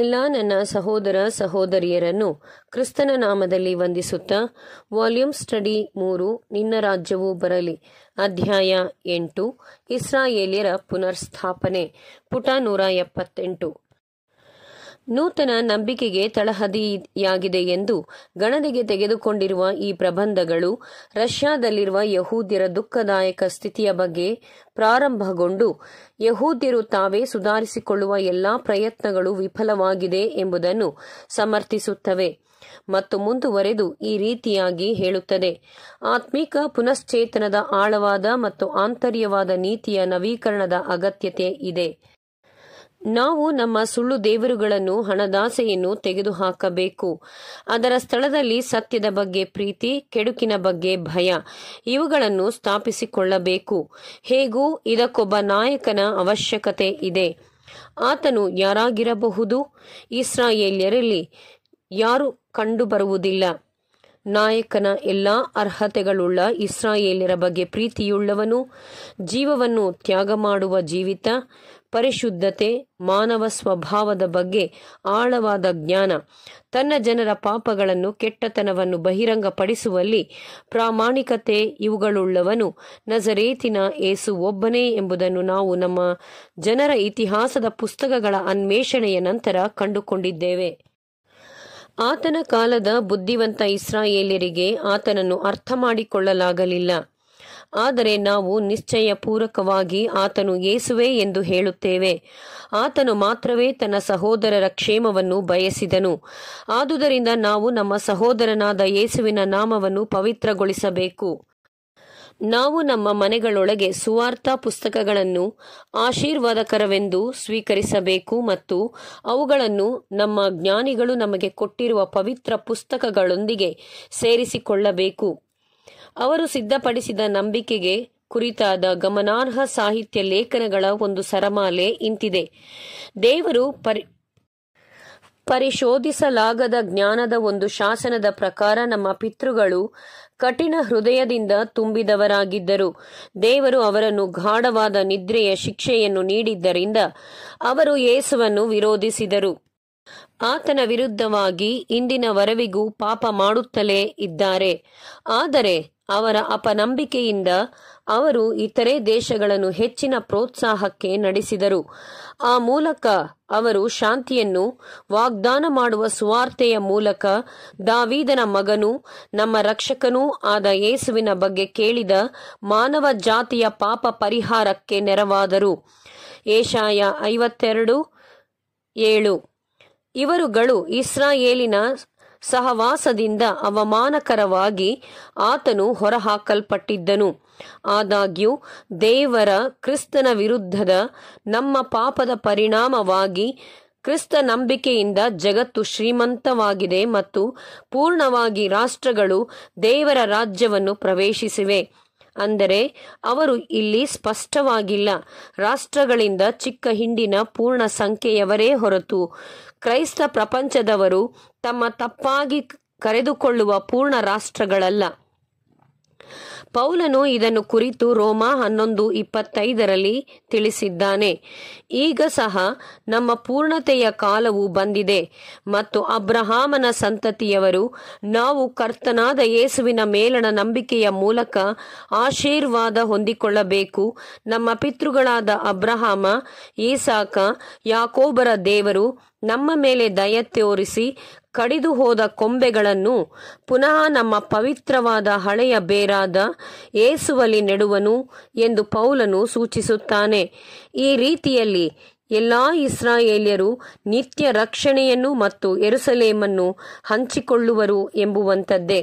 ಎಲ್ಲ ನನ್ನ ಸಹೋದರ ಸಹೋದರಿಯರನ್ನು ಕ್ರಿಸ್ತನ ನಾಮದಲ್ಲಿ ವಂದಿಸುತ್ತಾ ವಾಲ್ಯೂಮ್ ಸ್ಟಡಿ ಮೂರು ನಿನ್ನ ರಾಜ್ಯವು ಬರಲಿ ಅಧ್ಯಾಯ ಎಂಟು ಇಸ್ರಾಯೇಲಿಯರ ಪುನರ್ಸ್ಥಾಪನೆ ಪುಟ ನೂರ ಎಪ್ಪತ್ತೆಂಟು ನೂತನ ನಂಬಿಕೆಗೆ ತಳಹದಿಯಾಗಿದೆ ಎಂದು ಗಣನೆಗೆ ತೆಗೆದುಕೊಂಡಿರುವ ಈ ಪ್ರಬಂಧಗಳು ರಷ್ಯಾದಲ್ಲಿರುವ ಯಹೂದ್ಯರ ದುಃಖದಾಯಕ ಸ್ಥಿತಿಯ ಬಗ್ಗೆ ಪ್ರಾರಂಭಗೊಂಡು ಯಹೂದ್ಯರು ತಾವೇ ಸುಧಾರಿಸಿಕೊಳ್ಳುವ ಎಲ್ಲಾ ಪ್ರಯತ್ನಗಳು ವಿಫಲವಾಗಿದೆ ಎಂಬುದನ್ನು ಸಮರ್ಥಿಸುತ್ತವೆ ಮತ್ತು ಮುಂದುವರೆದು ಈ ರೀತಿಯಾಗಿ ಹೇಳುತ್ತದೆ ಆತ್ಮಿಕ ಪುನಶ್ಚೇತನದ ಆಳವಾದ ಮತ್ತು ಆಂತರ್ಯವಾದ ನೀತಿಯ ನವೀಕರಣದ ಅಗತ್ಯತೆ ಇದೆ ನಾವು ನಮ್ಮ ಸುಳ್ಳು ದೇವರುಗಳನ್ನು ಹಣದಾಸೆಯನ್ನು ತೆಗೆದುಹಾಕಬೇಕು ಅದರ ಸ್ಥಳದಲ್ಲಿ ಸತ್ಯದ ಬಗ್ಗೆ ಪ್ರೀತಿ ಕೆಡುಕಿನ ಬಗ್ಗೆ ಭಯ ಇವುಗಳನ್ನು ಸ್ಥಾಪಿಸಿಕೊಳ್ಳಬೇಕು ಹೇಗೂ ಇದಕ್ಕೊಬ್ಬ ನಾಯಕನ ಅವಶ್ಯಕತೆ ಇದೆ ಆತನು ಯಾರಾಗಿರಬಹುದು ಇಸ್ರಾಯೇಲ್ಯರಲ್ಲಿ ಯಾರು ಕಂಡುಬರುವುದಿಲ್ಲ ನಾಯಕನ ಎಲ್ಲ ಅರ್ಹತೆಗಳುಳ್ಳ ಇಸ್ರಾಯೇಲ್ಯರ ಬಗ್ಗೆ ಪ್ರೀತಿಯುಳ್ಳವನು ಜೀವವನ್ನು ತ್ಯಾಗ ಮಾಡುವ ಜೀವಿತ ಪರಿಶುದ್ಧತೆ ಮಾನವ ಸ್ವಭಾವದ ಬಗ್ಗೆ ಆಳವಾದ ಜ್ಞಾನ ತನ್ನ ಜನರ ಪಾಪಗಳನ್ನು ಕೆಟ್ಟತನವನ್ನು ಬಹಿರಂಗಪಡಿಸುವಲ್ಲಿ ಪ್ರಾಮಾಣಿಕತೆ ಇವುಗಳುಳ್ಳವನು ನಜರೇತಿನ ಏಸು ಒಬ್ಬನೇ ಎಂಬುದನ್ನು ನಾವು ನಮ್ಮ ಜನರ ಇತಿಹಾಸದ ಪುಸ್ತಕಗಳ ಅನ್ವೇಷಣೆಯ ನಂತರ ಕಂಡುಕೊಂಡಿದ್ದೇವೆ ಆತನ ಕಾಲದ ಬುದ್ಧಿವಂತ ಇಸ್ರಾಯೇಲರಿಗೆ ಆತನನ್ನು ಅರ್ಥ ಮಾಡಿಕೊಳ್ಳಲಾಗಲಿಲ್ಲ ಆದರೆ ನಾವು ನಿಶ್ಚಯ ಪೂರಕವಾಗಿ ಆತನು ಏಸುವೆ ಎಂದು ಹೇಳುತ್ತೇವೆ ಆತನು ಮಾತ್ರವೇ ತನ್ನ ಸಹೋದರರ ಕ್ಷೇಮವನ್ನು ಬಯಸಿದನು ಆದುದರಿಂದ ನಾವು ನಮ್ಮ ಸಹೋದರನಾದ ಯೇಸುವಿನ ನಾಮವನ್ನು ಪವಿತ್ರಗೊಳಿಸಬೇಕು ನಾವು ನಮ್ಮ ಮನೆಗಳೊಳಗೆ ಸುವಾರ್ಥ ಪುಸ್ತಕಗಳನ್ನು ಆಶೀರ್ವಾದಕರವೆಂದು ಸ್ವೀಕರಿಸಬೇಕು ಮತ್ತು ಅವುಗಳನ್ನು ನಮ್ಮ ಜ್ಞಾನಿಗಳು ನಮಗೆ ಕೊಟ್ಟಿರುವ ಪವಿತ್ರ ಪುಸ್ತಕಗಳೊಂದಿಗೆ ಸೇರಿಸಿಕೊಳ್ಳಬೇಕು ಅವರು ಸಿದ್ಧಪಡಿಸಿದ ನಂಬಿಕೆಗೆ ಕುರಿತಾದ ಗಮನಾರ್ಹ ಸಾಹಿತ್ಯ ಲೇಖನಗಳ ಒಂದು ಸರಮಾಲೆ ಇಂತಿದೆ ದೇವರು ಪರಿ ಪರಿಶೋಧಿಸಲಾಗದ ಜ್ಞಾನದ ಒಂದು ಶಾಸನದ ಪ್ರಕಾರ ನಮ್ಮ ಪಿತೃಗಳು ಕಠಿಣ ಹೃದಯದಿಂದ ತುಂಬಿದವರಾಗಿದ್ದರು ದೇವರು ಅವರನ್ನು ಗಾಢವಾದ ನಿದ್ರೆಯ ಶಿಕ್ಷೆಯನ್ನು ನೀಡಿದ್ದರಿಂದ ಅವರು ಯೇಸುವನ್ನು ವಿರೋಧಿಸಿದರು ಆತನ ವಿರುದ್ಧವಾಗಿ ವರವಿಗೂ ಪಾಪ ಮಾಡುತ್ತಲೇ ಇದ್ದಾರೆ ಆದರೆ ಅವರ ಅಪನಂಬಿಕೆಯಿಂದ ಅವರು ಇತರೆ ದೇಶಗಳನ್ನು ಹೆಚ್ಚಿನ ಪ್ರೋತ್ಸಾಹಕ್ಕೆ ನಡೆಸಿದರು ಆ ಮೂಲಕ ಅವರು ಶಾಂತಿಯನ್ನು ವಾಗ್ದಾನ ಮಾಡುವ ಸುವಾರ್ತೆಯ ಮೂಲಕ ದಾವೀದನ ಮಗನೂ ನಮ್ಮ ರಕ್ಷಕನೂ ಆದ ಯೇಸುವಿನ ಬಗ್ಗೆ ಕೇಳಿದ ಮಾನವ ಜಾತಿಯ ಪಾಪ ಪರಿಹಾರಕ್ಕೆ ನೆರವಾದರು ಏಷಾಯ ಐವತ್ತೆರಡು ಏಳು ಇವರುಗಳು ಇಸ್ರಾಯೇಲಿನ ಸಹವಾಸದಿಂದ ಅವಮಾನಕರವಾಗಿ ಆತನು ಹೊರಹಾಕಲ್ಪಟ್ಟಿದ್ದನು ಆದಾಗ್ಯೂ ದೇವರ ಕ್ರಿಸ್ತನ ವಿರುದ್ಧದ ನಮ್ಮ ಪಾಪದ ಪರಿಣಾಮವಾಗಿ ಕ್ರಿಸ್ತ ನಂಬಿಕೆಯಿಂದ ಜಗತ್ತು ಶ್ರೀಮಂತವಾಗಿದೆ ಮತ್ತು ಪೂರ್ಣವಾಗಿ ರಾಷ್ಟ್ರಗಳು ದೇವರ ರಾಜ್ಯವನ್ನು ಪ್ರವೇಶಿಸಿವೆ ಅಂದರೆ ಅವರು ಇಲ್ಲಿ ಸ್ಪಷ್ಟವಾಗಿಲ್ಲ ರಾಷ್ಟ್ರಗಳಿಂದ ಚಿಕ್ಕ ಹಿಂಡಿನ ಪೂರ್ಣ ಸಂಖ್ಯೆಯವರೇ ಹೊರತು ಕ್ರೈಸ್ತ ಪ್ರಪಂಚದವರು ತಮ್ಮ ತಪ್ಪಾಗಿ ಕರೆದುಕೊಳ್ಳುವ ಪೂರ್ಣ ರಾಷ್ಟ್ರಗಳಲ್ಲ ಪೌಲನು ಇದನ್ನು ಕುರಿತು ರೋಮಾ ಹನ್ನೊಂದು ಇಪ್ಪತ್ತೈದರಲ್ಲಿ ತಿಳಿಸಿದ್ದಾನೆ ಈಗ ಸಹ ನಮ್ಮ ಪೂರ್ಣತೆಯ ಕಾಲವು ಬಂದಿದೆ ಮತ್ತು ಅಬ್ರಹಾಮನ ಸಂತತಿಯವರು ನಾವು ಕರ್ತನಾದ ಯೇಸುವಿನ ಮೇಲಣ ನಂಬಿಕೆಯ ಮೂಲಕ ಆಶೀರ್ವಾದ ಹೊಂದಿಕೊಳ್ಳಬೇಕು ನಮ್ಮ ಪಿತೃಗಳಾದ ಅಬ್ರಹಾಮ ಈಸಾಕ ಯಾಕೋಬರ ದೇವರು ನಮ್ಮ ಮೇಲೆ ದಯ ತೋರಿಸಿ ಕಡಿದು ಹೋದ ಕೊಂಬೆಗಳನ್ನು ಪುನಃ ನಮ್ಮ ಪವಿತ್ರವಾದ ಹಳೆಯ ಬೇರಾದ ಏಸುವಲಿ ನೆಡುವನು ಎಂದು ಪೌಲನು ಸೂಚಿಸುತ್ತಾನೆ ಈ ರೀತಿಯಲ್ಲಿ ಎಲ್ಲಾ ಇಸ್ರಾಯೇಲ್ಯರು ನಿತ್ಯ ರಕ್ಷಣೆಯನ್ನು ಮತ್ತು ಎರುಸಲೇಮನ್ನು ಹಂಚಿಕೊಳ್ಳುವರು ಎಂಬುವಂಥದ್ದೇ